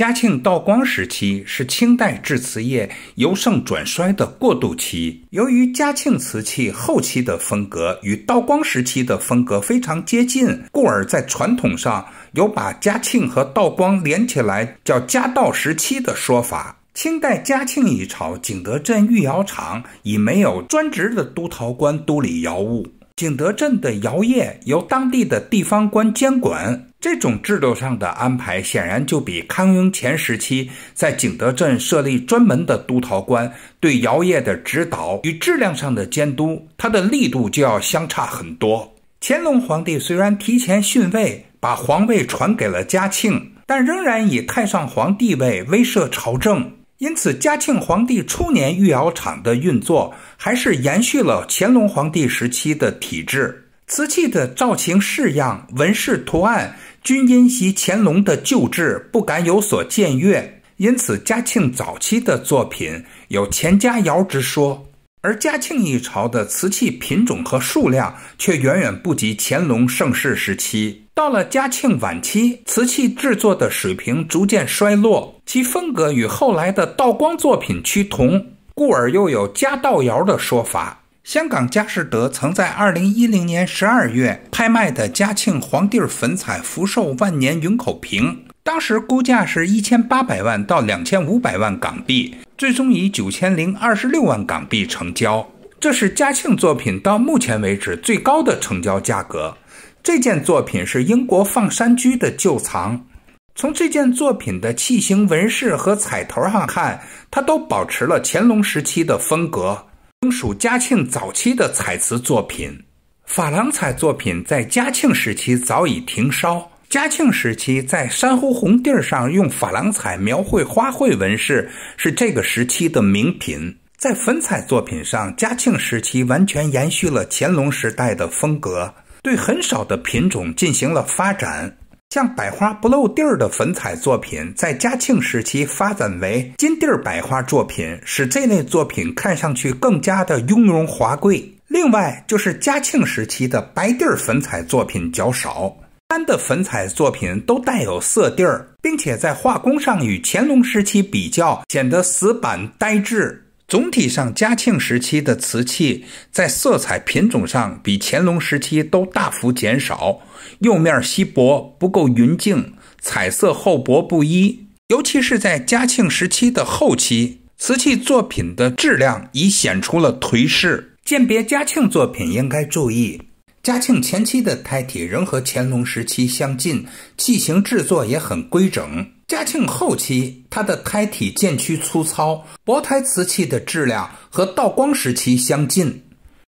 嘉庆、道光时期是清代制瓷业由盛转衰的过渡期。由于嘉庆瓷器后期的风格与道光时期的风格非常接近，故而在传统上有把嘉庆和道光连起来叫“嘉道时期”的说法。清代嘉庆一朝，景德镇御窑厂已没有专职的督陶官督理窑务，景德镇的窑业由当地的地方官监管。这种制度上的安排，显然就比康雍乾时期在景德镇设立专门的督陶官对窑业的指导与质量上的监督，它的力度就要相差很多。乾隆皇帝虽然提前逊位，把皇位传给了嘉庆，但仍然以太上皇地位威慑朝政，因此嘉庆皇帝初年御窑厂的运作还是延续了乾隆皇帝时期的体制，瓷器的造型式样、纹饰图案。均因袭乾隆的旧制，不敢有所僭越，因此嘉庆早期的作品有“钱家窑”之说。而嘉庆一朝的瓷器品种和数量却远远不及乾隆盛世时期。到了嘉庆晚期，瓷器制作的水平逐渐衰落，其风格与后来的道光作品趋同，故而又有“嘉道窑”的说法。香港佳士得曾在2010年12月拍卖的嘉庆皇帝粉彩福寿万年云口瓶，当时估价是一千八百万到两千五百万港币，最终以九千零二十六万港币成交。这是嘉庆作品到目前为止最高的成交价格。这件作品是英国放山居的旧藏。从这件作品的器型、纹饰和彩头上看，它都保持了乾隆时期的风格。属嘉庆早期的彩瓷作品，珐琅彩作品在嘉庆时期早已停烧。嘉庆时期在珊瑚红地儿上用珐琅彩描绘花卉纹饰，是这个时期的名品。在粉彩作品上，嘉庆时期完全延续了乾隆时代的风格，对很少的品种进行了发展。像百花不露地儿的粉彩作品，在嘉庆时期发展为金地儿百花作品，使这类作品看上去更加的雍容华贵。另外，就是嘉庆时期的白地儿粉彩作品较少，一般的粉彩作品都带有色地儿，并且在画工上与乾隆时期比较显得死板呆滞。总体上，嘉庆时期的瓷器在色彩品种上比乾隆时期都大幅减少，釉面稀薄不够匀净，彩色厚薄不一。尤其是在嘉庆时期的后期，瓷器作品的质量已显出了颓势。鉴别嘉庆作品应该注意：嘉庆前期的胎体仍和乾隆时期相近，器型制作也很规整。嘉庆后期，它的胎体渐趋粗糙，薄胎瓷器的质量和道光时期相近，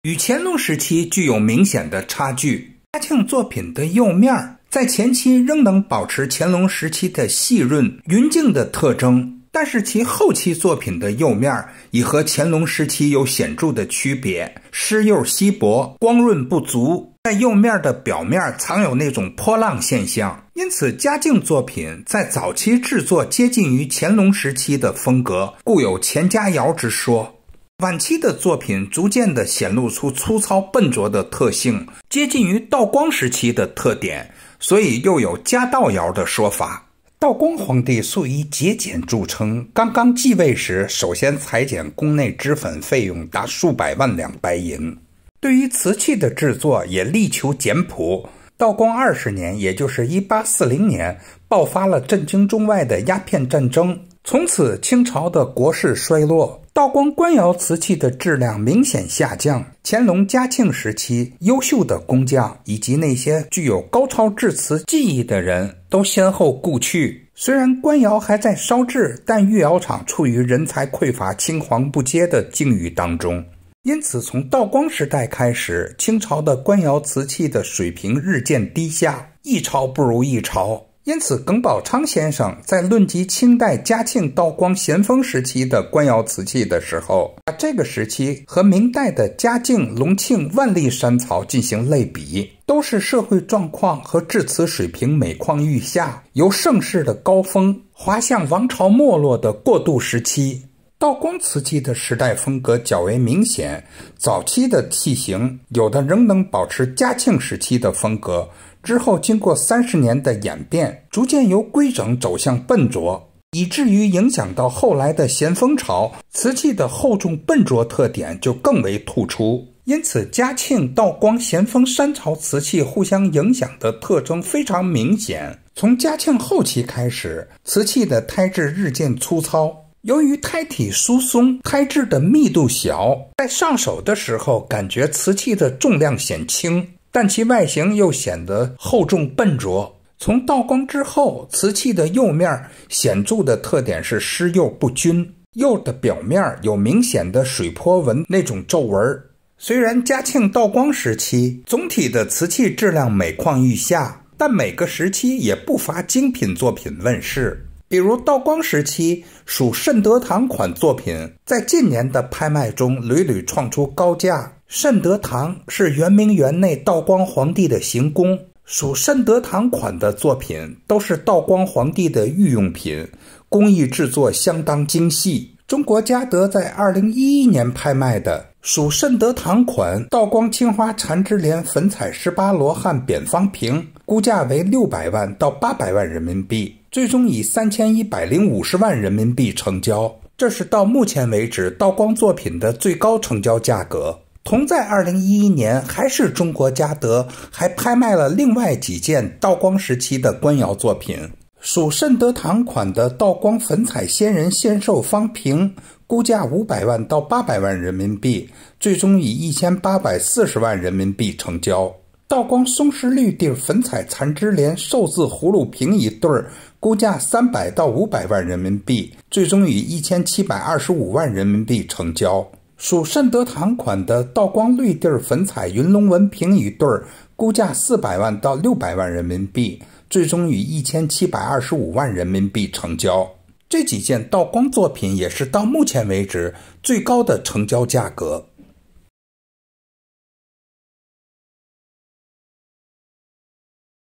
与乾隆时期具有明显的差距。嘉庆作品的釉面在前期仍能保持乾隆时期的细润匀净的特征，但是其后期作品的釉面已和乾隆时期有显著的区别，施釉稀薄，光润不足。在釉面的表面藏有那种波浪现象，因此嘉靖作品在早期制作接近于乾隆时期的风格，故有“钱家窑”之说。晚期的作品逐渐地显露出粗糙笨拙的特性，接近于道光时期的特点，所以又有“嘉道窑”的说法。道光皇帝素以节俭著称，刚刚继位时，首先裁减宫内脂粉费用达数百万两白银。对于瓷器的制作也力求简朴。道光二十年，也就是一八四零年，爆发了震惊中外的鸦片战争。从此，清朝的国势衰落，道光官窑瓷器的质量明显下降。乾隆、嘉庆时期优秀的工匠以及那些具有高超制瓷技艺的人都先后故去。虽然官窑还在烧制，但御窑厂处于人才匮乏、青黄不接的境遇当中。因此，从道光时代开始，清朝的官窑瓷器的水平日渐低下，一朝不如一朝。因此，耿宝昌先生在论及清代嘉庆、道光、咸丰时期的官窑瓷器的时候，把这个时期和明代的嘉靖、隆庆、万历山朝进行类比，都是社会状况和制瓷水平每况愈下，由盛世的高峰滑向王朝没落的过渡时期。道光瓷器的时代风格较为明显，早期的器型有的仍能保持嘉庆时期的风格，之后经过三十年的演变，逐渐由规整走向笨拙，以至于影响到后来的咸丰朝瓷器的厚重笨拙特点就更为突出。因此，嘉庆、道光、咸丰三朝瓷器互相影响的特征非常明显。从嘉庆后期开始，瓷器的胎质日渐粗糙。由于胎体疏松，胎质的密度小，在上手的时候感觉瓷器的重量显轻，但其外形又显得厚重笨拙。从道光之后，瓷器的釉面显著的特点是湿釉不均，釉的表面有明显的水波纹那种皱纹。虽然嘉庆、道光时期总体的瓷器质量每况愈下，但每个时期也不乏精品作品问世。比如道光时期属慎德堂款作品，在近年的拍卖中屡屡创出高价。慎德堂是圆明园内道光皇帝的行宫，属慎德堂款的作品都是道光皇帝的御用品，工艺制作相当精细。中国嘉德在二零一一年拍卖的属慎德堂款道光青花缠枝莲粉彩十八罗汉扁方瓶，估价为六百万到八百万人民币。最终以三千一百零五十万人民币成交，这是到目前为止道光作品的最高成交价格。同在二零一一年，还是中国嘉德，还拍卖了另外几件道光时期的官窑作品，属慎德堂款的道光粉彩仙人献寿方瓶，估价五百万到八百万人民币，最终以一千八百四十万人民币成交。道光松石绿地粉彩缠枝莲寿字葫芦瓶一对儿，估价三百到五百万人民币，最终以一千七百二十五万人民币成交。属慎德堂款的道光绿地粉彩云龙纹瓶一对儿，估价四百万到六百万人民币，最终以一千七百二十五万人民币成交。这几件道光作品也是到目前为止最高的成交价格。